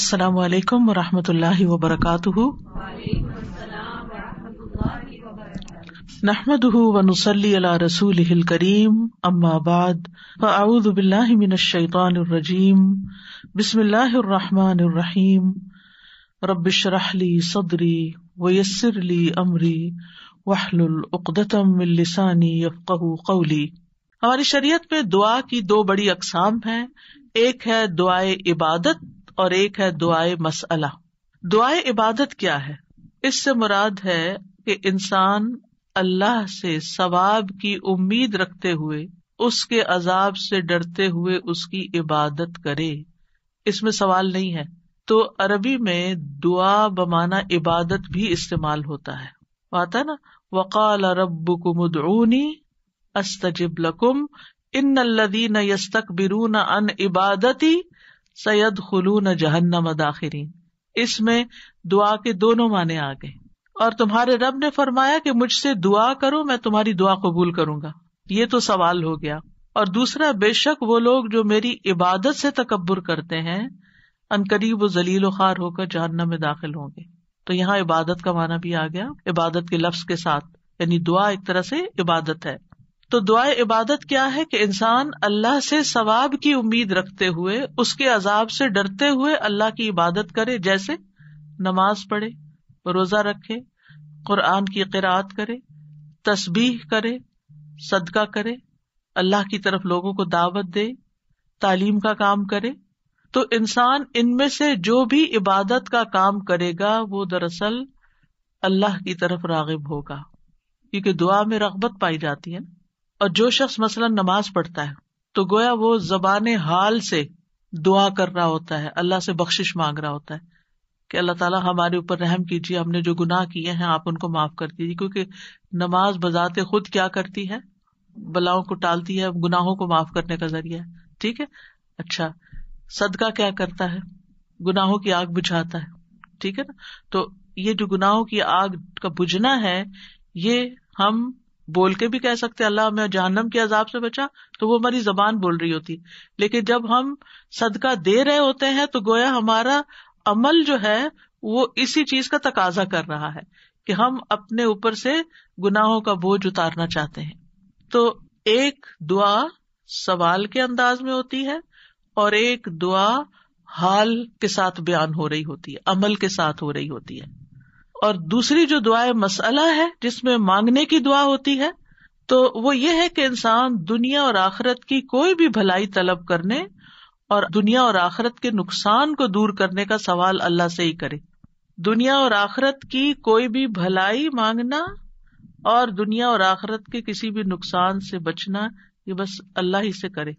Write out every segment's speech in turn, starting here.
अस्सलाम वालेकुम वरहमतुल्लाहि वबरकातुहु नहमदुहु व नुसल्ली अला रसूलिहिल करीम अम्मा बाद फअऊदु बिल्लाहि मिनश शैतानिर रजीम बिस्मिल्लाहिर रहमानिर रहीम रब्बि श्रह ली सदरी व यस्सिर ली अमरी वहलुल उकदतम मिन लिसानी यफकहु कौली हमारी शरीयत में दुआ की दो बड़ी अकसाम हैं एक है दुआए इबादत और एक है दुआए मसला दुआए इबादत क्या है इससे मुराद है कि इंसान अल्लाह से सवाब की उम्मीद रखते हुए उसके अजाब से डरते हुए उसकी इबादत करे इसमें सवाल नहीं है तो अरबी में दुआ बमाना इबादत भी इस्तेमाल होता है आता है ना वकाल रब कुमुदनी अस्तजिब लकुम इन अल्लदीन यस्तक बिरून अन इबादती सैयद खलून जहन्नम दाखिरीन इसमें दुआ के दोनों माने आ गए और तुम्हारे रब ने फरमाया कि मुझसे दुआ करो मैं तुम्हारी दुआ कबूल करूंगा ये तो सवाल हो गया और दूसरा बेशक वो लोग जो मेरी इबादत से तकबर करते हैं अनकरीब जलील खार होकर जहन्नम में दाखिल होंगे तो यहाँ इबादत का माना भी आ गया इबादत के लफ्ज के साथ यानी दुआ एक तरह से इबादत है तो दुआ इबादत क्या है कि इंसान अल्लाह से सवाब की उम्मीद रखते हुए उसके अजाब से डरते हुए अल्लाह की इबादत करे जैसे नमाज पढ़े रोजा रखे कुरान की किरात करे तस्बीह करे सदका करे अल्लाह की तरफ लोगों को दावत दे तालीम का काम करे तो इंसान इनमें से जो भी इबादत का काम करेगा वो दरअसल अल्लाह की तरफ रागिब होगा क्योंकि दुआ में रगबत पाई जाती है ना और जो शख्स मसला नमाज पढ़ता है तो गोया वो जबान हाल से दुआ कर रहा होता है अल्लाह से बख्शिश मांग रहा होता है कि अल्लाह ताला हमारे ऊपर रहम कीजिए हमने जो गुनाह किए हैं आप उनको माफ कर दीजिए क्योंकि नमाज बजाते खुद क्या करती है बलाओं को टालती है गुनाहों को माफ करने का जरिया ठीक है अच्छा सदका क्या करता है गुनाहों की आग बुझाता है ठीक है ना तो ये जो गुनाहों की आग का बुझना है ये हम बोल के भी कह सकते अल्लाह हमें जहन्नम के अजाब से बचा तो वो हमारी जबान बोल रही होती लेकिन जब हम सदका दे रहे होते हैं तो गोया हमारा अमल जो है वो इसी चीज का तकाजा कर रहा है कि हम अपने ऊपर से गुनाहों का बोझ उतारना चाहते हैं तो एक दुआ सवाल के अंदाज में होती है और एक दुआ हाल के साथ बयान हो रही होती है अमल के साथ हो रही होती है और दूसरी जो दुआए मसला है जिसमें मांगने की दुआ होती है तो वो ये है कि इंसान दुनिया और आखरत की कोई भी भलाई तलब करने और दुनिया और आखरत के नुकसान को दूर करने का सवाल अल्लाह से ही करे दुनिया और आखरत की कोई भी भलाई मांगना और दुनिया और आखरत के किसी भी नुकसान से बचना ये बस अल्लाह ही से करे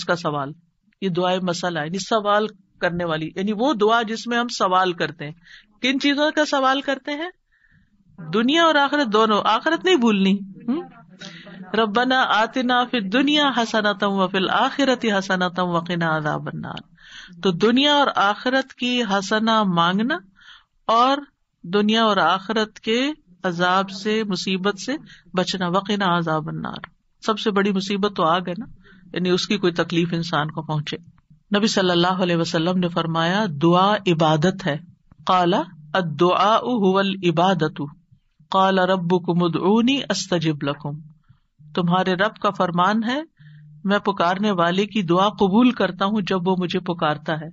इसका सवाल ये दुआए मसला है इस सवाल करने वाली यानी वो दुआ जिसमें हम सवाल करते हैं किन चीजों का सवाल करते हैं दुनिया और आखरत दोनों आखिरत नहीं भूलनी हम्म? रबना आतना फिर दुनिया तम व फिल आखिरत तम वकीना आदाबन्नार तो दुनिया और आखरत की हसना मांगना और दुनिया और आखरत के अजाब से मुसीबत से बचना वकीना आजाबन्नार सबसे बड़ी मुसीबत तो आग है ना यानी उसकी कोई तकलीफ इंसान को पहुंचे नबी सल्लल्लाहु अलैहि वसल्लम ने फरमाया दुआ इबादत है काला अदुआ हुवल इबादत काला रब कुमुदनी अस्तजिब लकुम तुम्हारे रब का फरमान है मैं पुकारने वाले की दुआ कबूल करता हूँ जब वो मुझे पुकारता है